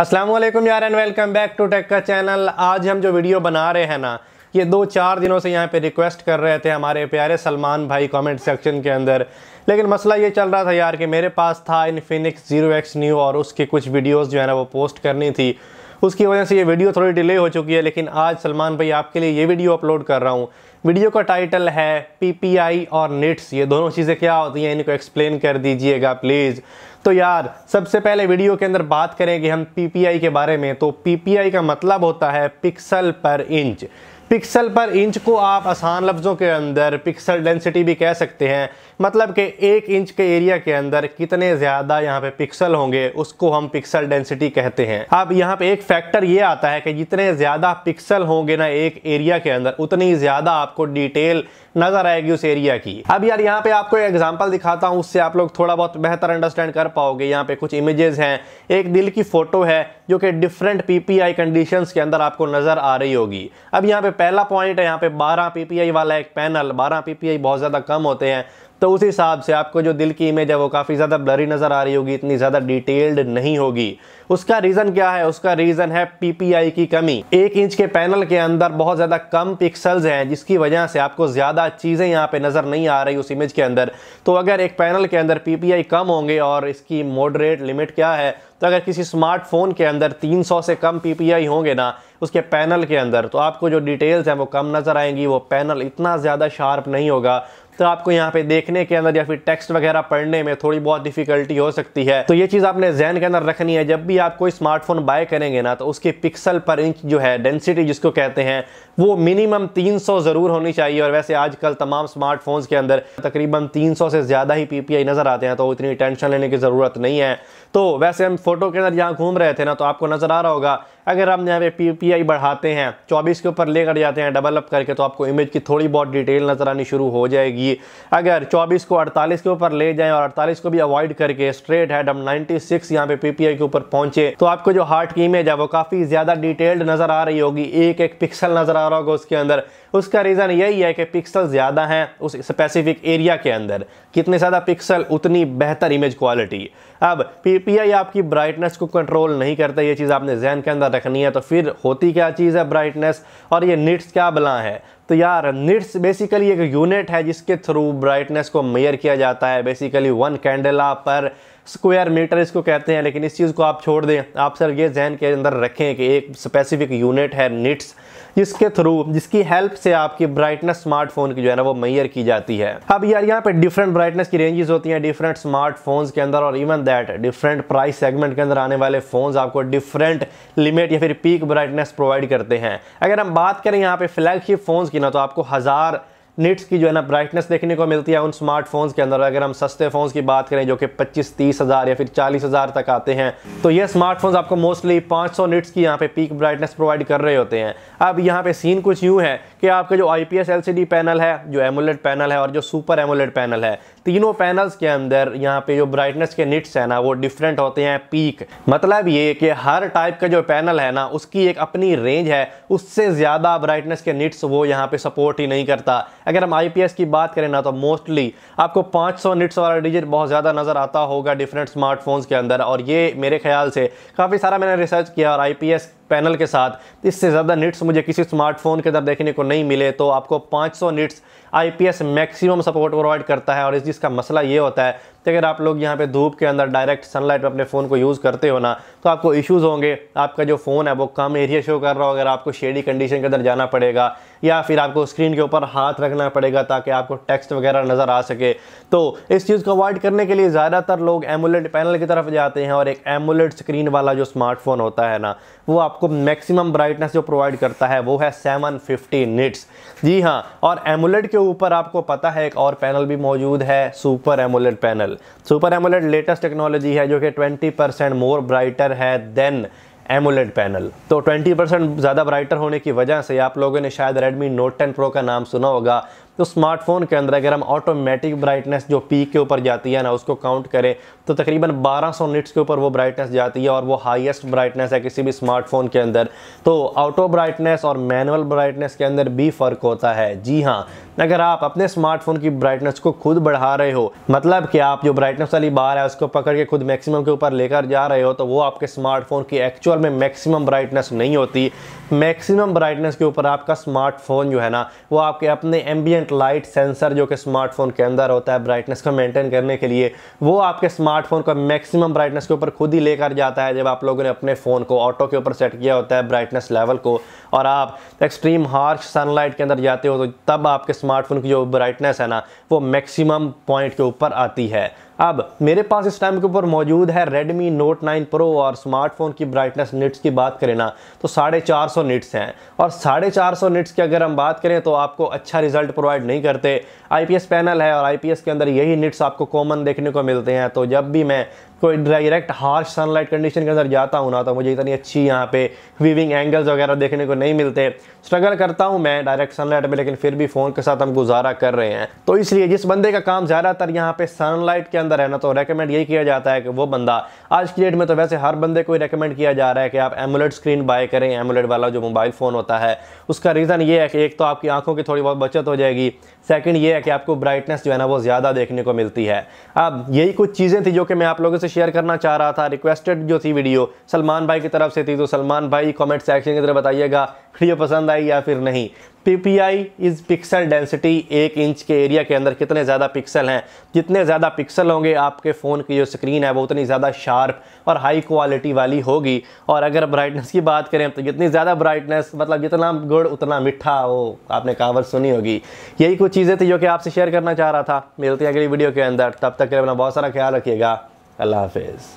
असलम यार and welcome back to tech का channel आज हम जो वीडियो बना रहे हैं ना ये दो चार दिनों से यहाँ पे रिक्वेस्ट कर रहे थे हमारे प्यारे सलमान भाई कमेंट सेक्शन के अंदर लेकिन मसला ये चल रहा था यार कि मेरे पास था इनफिनिक्स जीरो एक्स न्यू और उसकी कुछ वीडियोस जो है ना वो पोस्ट करनी थी उसकी वजह से ये वीडियो थोड़ी डिले हो चुकी है लेकिन आज सलमान भाई आपके लिए ये वीडियो अपलोड कर रहा हूँ वीडियो का टाइटल है पी और निट्स ये दोनों चीज़ें क्या होती हैं इनको एक्सप्लेन कर दीजिएगा प्लीज़ तो यार सबसे पहले वीडियो के अंदर बात करेंगे हम पी के बारे में तो पी का मतलब होता है पिक्सल पर इंच पिक्सल पर इंच को आप आसान लफ्ज़ों के अंदर पिक्सल डेंसिटी भी कह सकते हैं मतलब कि एक इंच के एरिया के अंदर कितने ज़्यादा यहाँ पे पिक्सल होंगे उसको हम पिक्सल डेंसिटी कहते हैं अब यहाँ पे एक फैक्टर ये आता है कि जितने ज़्यादा पिक्सल होंगे ना एक एरिया के अंदर उतनी ज़्यादा आपको डिटेल नज़र आएगी उस एरिया की अब यार यहाँ पर आपको एग्जाम्पल दिखाता हूँ उससे आप लोग थोड़ा बहुत बेहतर अंडरस्टैंड कर पाओगे यहाँ पे कुछ इमेज़ हैं एक दिल की फ़ोटो है जो कि डिफरेंट पीपीआई कंडीशंस के अंदर आपको नज़र आ रही होगी अब यहाँ पे पहला पॉइंट है यहाँ पे 12 पीपीआई वाला एक पैनल 12 पीपीआई बहुत ज़्यादा कम होते हैं तो उस हिसाब से आपको जो दिल की इमेज है वो काफ़ी ज़्यादा ब्लरी नज़र आ रही होगी इतनी ज़्यादा डिटेल्ड नहीं होगी उसका रीज़न क्या है उसका रीज़न है पीपीआई की कमी एक इंच के पैनल के अंदर बहुत ज़्यादा कम पिक्सल्स हैं जिसकी वजह से आपको ज़्यादा चीज़ें यहाँ पे नज़र नहीं आ रही उस इमेज के अंदर तो अगर एक पैनल के अंदर पी कम होंगे और इसकी मॉडरेट लिमिट क्या है तो अगर किसी स्मार्टफोन के अंदर 300 से कम पीपीआई होंगे ना उसके पैनल के अंदर तो आपको जो डिटेल्स हैं वो कम नज़र आएंगी वो पैनल इतना ज़्यादा शार्प नहीं होगा तो आपको यहाँ पे देखने के अंदर या फिर टेक्स्ट वगैरह पढ़ने में थोड़ी बहुत डिफिकल्टी हो सकती है तो ये चीज़ आपने जहन के अंदर रखनी है जब भी आप कोई स्मार्टफोन बाय करेंगे ना तो उसके पिक्सल पर इंच जो है डेंसिटी जिसको कहते हैं वो मिनिमम 300 ज़रूर होनी चाहिए और वैसे आजकल तमाम स्मार्टफोन्स के अंदर तकरीबन 300 से ज़्यादा ही पीपीआई नज़र आते हैं तो इतनी टेंशन लेने की ज़रूरत नहीं है तो वैसे हम फोटो के अंदर यहाँ घूम रहे थे ना तो आपको नज़र आ रहा होगा अगर हम यहाँ पे पी बढ़ाते हैं चौबीस के ऊपर लेकर जाते हैं डबल अप करके तो आपको इमेज की थोड़ी बहुत डिटेल नज़र आनी शुरू हो जाएगी अगर चौबीस को अड़तालीस के ऊपर ले जाएँ और अड़तालीस को भी अवॉइड करके स्ट्रेट हेड हम नाइनटी सिक्स यहाँ पे पीपीआई के ऊपर पहुंचे तो आपको जो हार्ट की इमेज है वो काफ़ी ज़्यादा डिटेल्ड नज़र आ रही होगी एक एक पिक्सल नज़र आ रहा होगा उसके अंदर उसका रीज़न यही है कि पिक्सल ज़्यादा हैं उस स्पेसिफिक एरिया के अंदर कितने ज़्यादा पिक्सल उतनी बेहतर इमेज क्वालिटी अब आई आपकी ब्राइटनेस को कंट्रोल नहीं करता ये चीज़ आपने जहन के अंदर रखनी है तो फिर होती क्या चीज़ है ब्राइटनेस और ये निट्स क्या बला है तो यार निट्स बेसिकली एक यूनिट है जिसके थ्रू ब्राइटनेस को मेयर किया जाता है basically one candela per square metre इसको कहते हैं लेकिन इस चीज़ को आप छोड़ दें आप सर ये जहन के अंदर रखें कि एक स्पेसिफिक यूनिट है निट्स जिसके थ्रू जिसकी हेल्प से आपकी ब्राइटनेस स्मार्टफोन की जो है ना वो मैयर की जाती है अब यार यहाँ पे डिफरेंट ब्राइटनेस की रेंजेस होती हैं डिफरेंट स्मार्टफोन्स के अंदर और even that different price segment के अंदर आने वाले फोन्स आपको डिफरेंट लिमिट या फिर पीक ब्राइटनेस प्रोवाइड करते हैं अगर हम बात करें यहाँ पे फ्लैगशिप फोन्स की ना तो आपको हज़ार निट्स की जो है ना ब्राइटनेस देखने को मिलती है उन स्मार्टफोन्स के अंदर अगर हम सस्ते फ़ोन्स की बात करें जो कि पच्चीस तीस हज़ार या फिर चालीस हज़ार तक आते हैं तो ये स्मार्टफोन्स आपको मोस्टली 500 निट्स की यहाँ पे पीक ब्राइटनेस प्रोवाइड कर रहे होते हैं अब यहाँ पे सीन कुछ यूँ है कि आपका जो आई पी पैनल है जो एमोलेट पैनल है और जो सुपर एमोलेट पैनल है तीनों पैनल्स के अंदर यहाँ पे जो ब्राइटनेस के निट्स है ना वो डिफरेंट होते हैं पीक मतलब ये कि हर टाइप का जो पैनल है ना उसकी एक अपनी रेंज है उससे ज़्यादा ब्राइटनेस के निट्स वो यहाँ पे सपोर्ट ही नहीं करता अगर हम आई की बात करें ना तो मोस्टली आपको 500 निट्स वाला डिजिट बहुत ज़्यादा नज़र आता होगा डिफरेंट स्मार्टफोन्स के अंदर और ये मेरे ख्याल से काफ़ी सारा मैंने रिसर्च किया और आई पैनल के साथ इससे ज़्यादा निट्स मुझे किसी स्मार्टफोन के अंदर देखने को नहीं मिले तो आपको 500 निट्स आई मैक्सिमम सपोर्ट प्रोवाइड करता है और इस जिसका मसला ये होता है कि अगर आप लोग यहाँ पे धूप के अंदर डायरेक्ट सनलाइट में अपने फ़ोन को यूज़ करते हो ना तो आपको इश्यूज़ होंगे आपका जो फ़ोन है वो कम एरिया शो कर रहा हो अगर आपको शेडी कंडीशन के अंदर जाना पड़ेगा या फिर आपको स्क्रीन के ऊपर हाथ रखना पड़ेगा ताकि आपको टेक्स्ट वगैरह नज़र आ सके तो इस चीज़ को अवॉइड करने के लिए ज़्यादातर लोग एमुलेट पैनल की तरफ जाते हैं और एक एमुलेट स्क्रीन वाला जो स्मार्टफोन होता है ना वो आप आपको मैक्सिमम ब्राइटनेस जो प्रोवाइड करता है वो है 750 निट्स जी हाँ और एमुलेट के ऊपर आपको पता है एक और पैनल भी मौजूद है super AMOLED panel super AMOLED latest technology है जो कि 20 परसेंट मोर ब्राइटर है देन एमोलेड पैनल तो 20 ज़्यादा ब्राइटर होने की वजह से आप लोगों ने शायद Redmi Note 10 Pro का नाम सुना होगा तो स्मार्टफोन के अंदर अगर हम ऑटोमेटिक ब्राइटनेस जो पीक के ऊपर जाती है ना उसको काउंट करें तो तकरीबन 1200 निट्स के ऊपर वो ब्राइटनेस जाती है और वो हाईएस्ट ब्राइटनेस है किसी भी स्मार्टफोन के अंदर तो ऑटो ब्राइटनेस और मैनुअल ब्राइटनेस के अंदर भी फ़र्क होता है जी हाँ अगर आप अपने स्मार्टफोन की ब्राइटनेस को खुद बढ़ा रहे हो मतलब कि आप जो ब्राइटनेस वाली बार है उसको पकड़ के खुद मैक्सिमम के ऊपर लेकर जा रहे हो तो वो आपके स्मार्टफोन की एक्चुअल में मैक्सिमम ब्राइटनेस नहीं होती मैक्सिमम ब्राइटनेस के ऊपर आपका स्मार्टफोन जो है ना वो आपके अपने एम्बियंट लाइट सेंसर जो कि स्मार्टफोन के अंदर होता है ब्राइटनेस को मेंटेन करने के लिए वो आपके स्मार्टफोन का मैक्सिमम ब्राइटनेस के ऊपर खुद ही लेकर जाता है जब आप लोगों ने अपने फ़ोन को ऑटो के ऊपर सेट किया होता है ब्राइटनेस लेवल को और आप एक्सट्रीम हार्श सनलाइट के अंदर जाते हो तो तब आपके स्मार्टफोन की जो ब्राइटनेस है ना वो मैक्सिमम पॉइंट के ऊपर आती है अब मेरे पास इस टाइम के ऊपर मौजूद है Redmi Note 9 Pro और स्मार्टफोन की ब्राइटनेस निट्स की बात करें ना तो साढ़े चार सौ निट्स हैं और साढ़े चार सौ निट्स की अगर हम बात करें तो आपको अच्छा रिजल्ट प्रोवाइड नहीं करते एस पैनल है और एस के अंदर यही निट्स आपको कॉमन देखने को मिलते हैं तो जब भी मैं कोई डायरेक्ट हार्श सनलाइट कंडीशन के अंदर जाता हूँ ना तो मुझे इतनी अच्छी यहाँ पे वीविंग एंगल्स वगैरह देखने को नहीं मिलते स्ट्रगल करता हूँ मैं डायरेक्ट सनलाइट में लेकिन फिर भी फ़ोन के साथ हम गुजारा कर रहे हैं तो इसलिए जिस बंदे का काम ज़्यादातर यहाँ पे सनलाइट के अंदर है ना तो रेकमेंड यही किया जाता है कि वो बंदा आज की डेट में तो वैसे हर बंदे को रेकमेंड किया जा रहा है कि आप एमुलेट स्क्रीन बाय करें एमुलेट वाला जो मोबाइल फ़ोन होता है उसका रीज़न ये है कि एक तो आपकी आंखों की थोड़ी बहुत बचत हो जाएगी सेकंड ये है कि आपको ब्राइटनेस जो है ना वो ज़्यादा देखने को मिलती है अब यही कुछ चीज़ें थी जो कि मैं आप लोगों से शेयर करना चाह रहा था रिक्वेस्टेड जो थी वीडियो सलमान भाई की तरफ से थी तो सलमान भाई कॉमेंट सेक्शन की तरफ बताइएगा ये पसंद आई या फिर नहीं P P I is pixel density एक इंच के एरिया के अंदर कितने ज़्यादा पिक्सल हैं जितने ज़्यादा पिक्सल होंगे आपके फ़ोन की जो स्क्रीन है वो उतनी ज़्यादा शार्प और हाई क्वालिटी वाली होगी और अगर ब्राइटनेस की बात करें तो जितनी ज़्यादा ब्राइटनेस मतलब जितना गुड़ उतना मीठा हो आपने कहावत सुनी होगी यही कुछ चीज़ें थी जो कि आपसे शेयर करना चाह रहा था मिलती है अगली वीडियो के अंदर तब तक के अपना बहुत सारा ख्याल रखिएगा अल्लाह हाफिज़